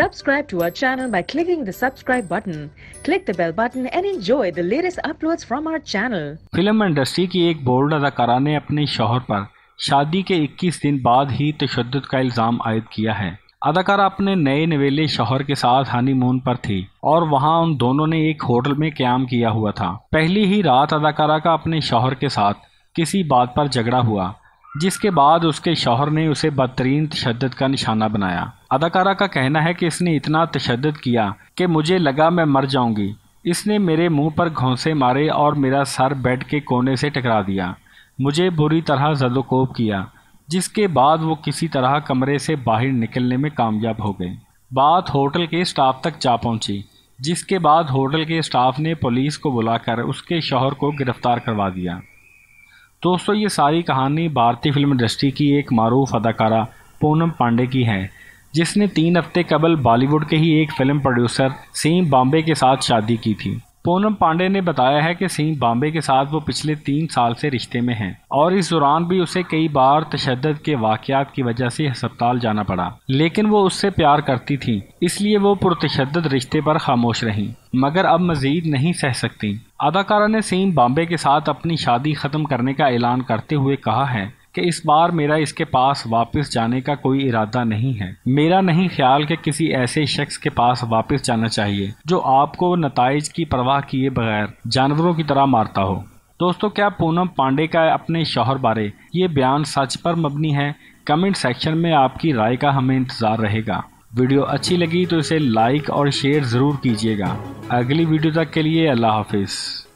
Subscribe to our channel by clicking the subscribe button. Click the bell button and enjoy the latest uploads from our channel. film industry ki ek bold adakara ne apne shohar par shaadi ke 21 din baad hi tashaddud ka ilzam आयद kiya hai अदाकारा अपने नए नवेले शोहर के साथ honeymoon पर थी और वहां उन दोनों ने एक होटल में क्याम किया हुआ था पहली ही रात अदाकारा का अपने शोहर के साथ किसी बात पर झगड़ा हुआ जिसके बाद उसके शौहर ने उसे बदतरीन तशद का निशाना बनाया अदाकारा का कहना है कि इसने इतना तशद किया कि मुझे लगा मैं मर जाऊंगी इसने मेरे मुंह पर घोंसे मारे और मेरा सर बेड के कोने से टकरा दिया मुझे बुरी तरह जदोकोब किया जिसके बाद वो किसी तरह कमरे से बाहर निकलने में कामयाब हो गए बात होटल के स्टाफ तक जा पहुँची जिसके बाद होटल के स्टाफ ने पुलिस को बुलाकर उसके शोहर को गिरफ्तार करवा दिया दोस्तों ये सारी कहानी भारतीय फिल्म इंडस्ट्री की एक मरूफ अदाकारा पूनम पांडे की है जिसने तीन हफ्ते कबल बॉलीवुड के ही एक फिल्म प्रोड्यूसर सीम बॉम्बे के साथ शादी की थी पूनम पांडे ने बताया है कि सिंह बॉम्बे के साथ वो पिछले तीन साल से रिश्ते में हैं और इस दौरान भी उसे कई बार तशद के वाकयात की वजह से अस्पताल जाना पड़ा लेकिन वो उससे प्यार करती थी इसलिए वो पुरतशद रिश्ते पर खामोश रहीं मगर अब मजीद नहीं सह सकती अदाकारा ने सिंह बॉम्बे के साथ अपनी शादी खत्म करने का ऐलान करते हुए कहा है कि इस बार मेरा इसके पास वापस जाने का कोई इरादा नहीं है मेरा नहीं ख्याल कि किसी ऐसे शख्स के पास वापस जाना चाहिए जो आपको नतज की परवाह किए बगैर जानवरों की तरह मारता हो दोस्तों क्या पूनम पांडे का अपने शोहर बारे ये बयान सच पर मबनी है कमेंट सेक्शन में आपकी राय का हमें इंतज़ार रहेगा वीडियो अच्छी लगी तो इसे लाइक और शेयर ज़रूर कीजिएगा अगली वीडियो तक के लिए अल्लाह हाफिज़